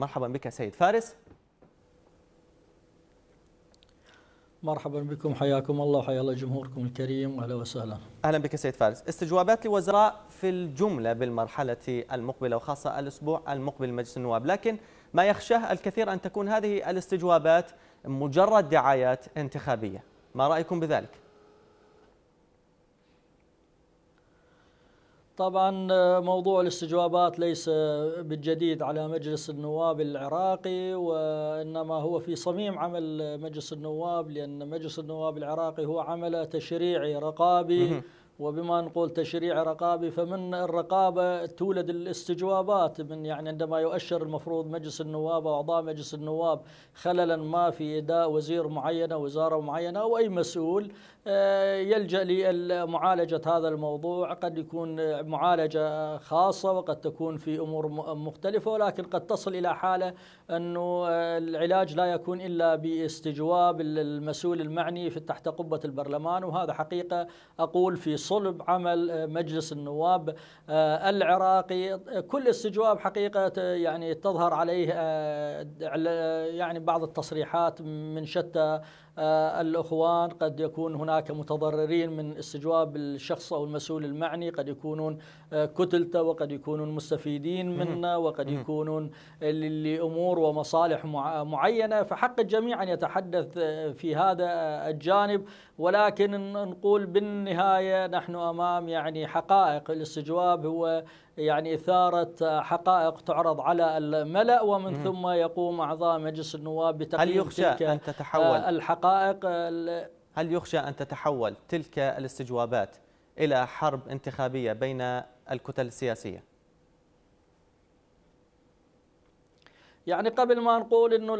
مرحبا بك سيد فارس مرحبا بكم حياكم الله وحيا الله جمهوركم الكريم واهلا وسهلا اهلا بك سيد فارس استجوابات الوزراء في الجمله بالمرحله المقبله وخاصه الاسبوع المقبل مجلس النواب لكن ما يخشاه الكثير ان تكون هذه الاستجوابات مجرد دعايات انتخابيه ما رايكم بذلك طبعا موضوع الاستجوابات ليس بالجديد على مجلس النواب العراقي وإنما هو في صميم عمل مجلس النواب لأن مجلس النواب العراقي هو عمل تشريعي رقابي وبما نقول تشريع رقابي فمن الرقابة تولد الاستجوابات من يعني عندما يؤشر المفروض مجلس النواب أو أعضاء مجلس النواب خللا ما في إداء وزير معين وزارة معينة أو أي مسؤول آه، يلجأ لمعالجة هذا الموضوع قد يكون معالجة خاصة وقد تكون في أمور مختلفة ولكن قد تصل إلى حالة أنه آه، العلاج لا يكون إلا باستجواب المسؤول المعني تحت قبة البرلمان وهذا حقيقة أقول في صلب عمل آه، مجلس النواب آه، العراقي كل استجواب حقيقة آه، يعني تظهر عليه يعني بعض التصريحات من شتى الأخوان قد يكون هناك متضررين من استجواب الشخص أو المسؤول المعني قد يكونون كتلته وقد يكونون مستفيدين منا وقد يكونون لأمور ومصالح معينة فحق الجميع أن يتحدث في هذا الجانب ولكن نقول بالنهاية نحن أمام يعني حقائق الاستجواب هو يعني إثارة حقائق تعرض على الملأ ومن مم. ثم يقوم أعضاء مجلس النواب بتقييم هل يخشى تلك أن تتحول الحقائق هل يخشى أن تتحول تلك الاستجوابات إلى حرب انتخابية بين الكتل السياسية يعني قبل ما نقول انه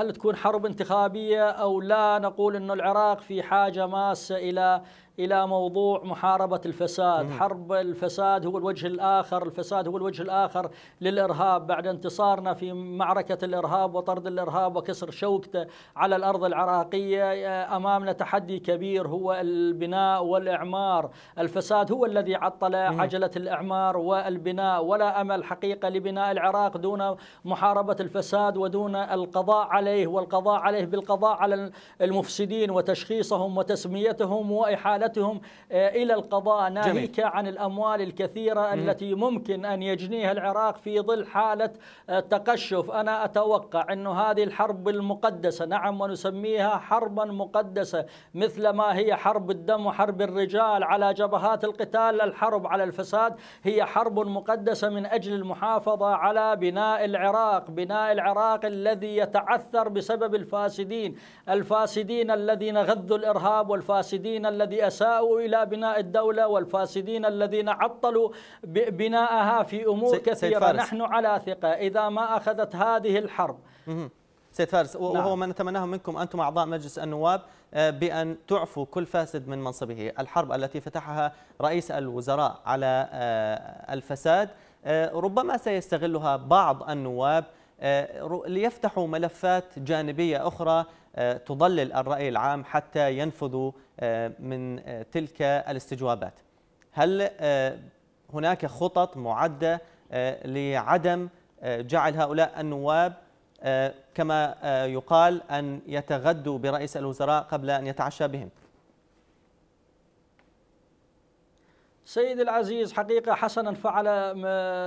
هل تكون حرب انتخابيه او لا نقول انه العراق في حاجه ماسه الى إلى موضوع محاربة الفساد مم. حرب الفساد هو الوجه الآخر الفساد هو الوجه الآخر للإرهاب بعد انتصارنا في معركة الإرهاب وطرد الإرهاب وكسر شوكته على الأرض العراقية آه، أمامنا تحدي كبير هو البناء والإعمار الفساد هو الذي عطل عجلة الإعمار والبناء ولا أمل حقيقة لبناء العراق دون محاربة الفساد ودون القضاء عليه والقضاء عليه بالقضاء على المفسدين وتشخيصهم وتسميتهم وإحالتهم وإهانتهم آه، إلى القضاء ناهيك عن الأموال الكثيرة التي ممكن أن يجنيها العراق في ظل حالة آه، تقشف أنا أتوقع أن هذه الحرب المقدسة نعم ونسميها حربا مقدسة مثل ما هي حرب الدم وحرب الرجال على جبهات القتال الحرب على الفساد هي حرب مقدسة من أجل المحافظة على بناء العراق بناء العراق الذي يتعثر بسبب الفاسدين الفاسدين الذين غذوا الإرهاب والفاسدين الذي أساءوا إلى بناء الدولة والفاسدين الذين عطلوا بناءها في أمور كثيرة نحن على ثقة إذا ما أخذت هذه الحرب سيد فارس وهو نعم. ما نتمناه منكم أنتم أعضاء مجلس النواب آه، بأن تعفوا كل فاسد من منصبه الحرب التي فتحها رئيس الوزراء على آه، الفساد آه، ربما سيستغلها بعض النواب ليفتحوا ملفات جانبية أخرى آه، تضلل الرأي العام حتى ينفذوا آه، من آه، تلك الاستجوابات هل هناك خطط معدة لعدم جعل هؤلاء النواب كما يقال أن يتغدوا برئيس الوزراء قبل أن يتعشى بهم سيد العزيز حقيقة حسنا فعل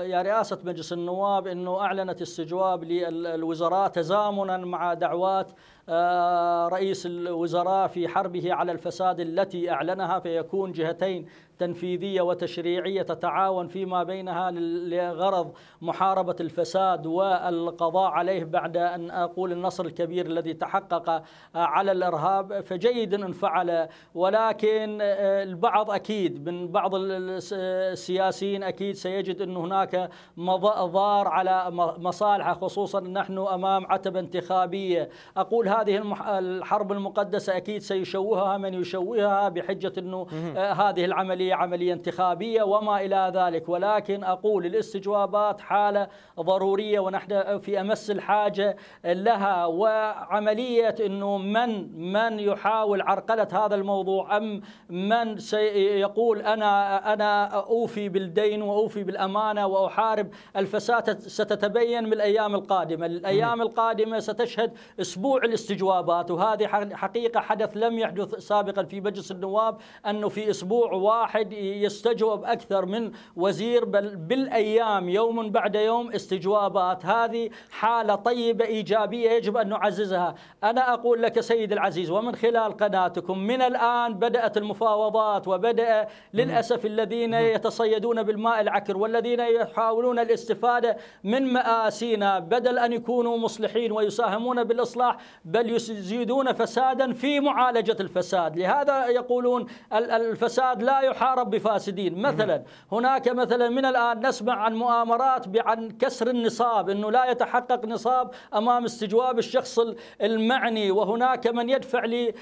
يا رئاسة مجلس النواب أنه أعلنت استجواب للوزراء تزامنا مع دعوات آه، رئيس الوزراء في حربه على الفساد التي أعلنها فيكون جهتين تنفيذية وتشريعية تتعاون فيما بينها لغرض محاربة الفساد والقضاء عليه بعد أن أقول النصر الكبير الذي تحقق آه، على الإرهاب فجيد إن فعل ولكن آه، البعض أكيد من بعض السياسيين أكيد سيجد أن هناك ضار على مصالحه خصوصا نحن أمام عتبة انتخابية أقول هذه الحرب المقدسة أكيد سيشوهها من يشوهها بحجة أنه آه، هذه العملية عملية انتخابية وما إلى ذلك ولكن أقول الاستجوابات حالة ضرورية ونحن في أمس الحاجة لها وعملية أنه من من يحاول عرقلة هذا الموضوع أم من سيقول أنا أنا أوفي بالدين وأوفي بالأمانة وأحارب الفساد ستتبين من الأيام القادمة الأيام القادمة ستشهد أسبوع الاستجوابات استجوابات وهذه حقيقة حدث لم يحدث سابقا في مجلس النواب أنه في أسبوع واحد يستجوب أكثر من وزير بل بالأيام يوم بعد يوم استجوابات هذه حالة طيبة إيجابية يجب أن نعززها أنا أقول لك سيد العزيز ومن خلال قناتكم من الآن بدأت المفاوضات وبدأ للأسف الذين يتصيدون بالماء العكر والذين يحاولون الاستفادة من مآسينا بدل أن يكونوا مصلحين ويساهمون بالإصلاح بل يزيدون فسادا في معالجة الفساد لهذا يقولون الفساد لا يحارب بفاسدين مثلا هناك مثلا من الآن نسمع عن مؤامرات عن كسر النصاب أنه لا يتحقق نصاب أمام استجواب الشخص المعني وهناك من يدفع لي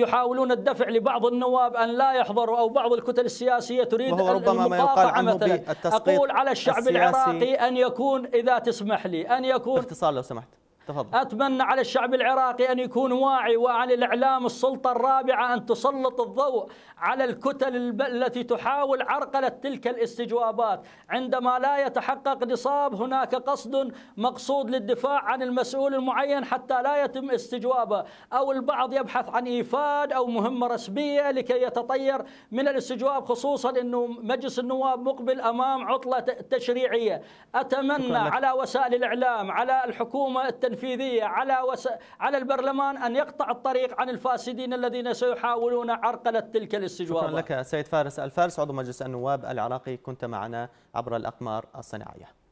يحاولون الدفع لبعض النواب أن لا يحضروا أو بعض الكتل السياسية تريد ربما ما يقال عنه مثلا أقول على الشعب العراقي أن يكون إذا تسمح لي أن يكون باختصار لو سمحت تفضل. أتمنى على الشعب العراقي أن يكون واعي وعلى الإعلام السلطة الرابعة أن تسلط الضوء على الكتل التي تحاول عرقلة تلك الاستجوابات عندما لا يتحقق نصاب هناك قصد مقصود للدفاع عن المسؤول المعين حتى لا يتم استجوابه أو البعض يبحث عن إيفاد أو مهمة رسمية لكي يتطير من الاستجواب خصوصا أنه مجلس النواب مقبل أمام عطلة تشريعية أتمنى على وسائل الإعلام على الحكومة التنفيذية التنفيذية على وس... على البرلمان أن يقطع الطريق عن الفاسدين الذين سيحاولون عرقلة تلك الاستجوابة شكرا لك سيد فارس الفارس عضو مجلس النواب العراقي كنت معنا عبر الأقمار الصناعية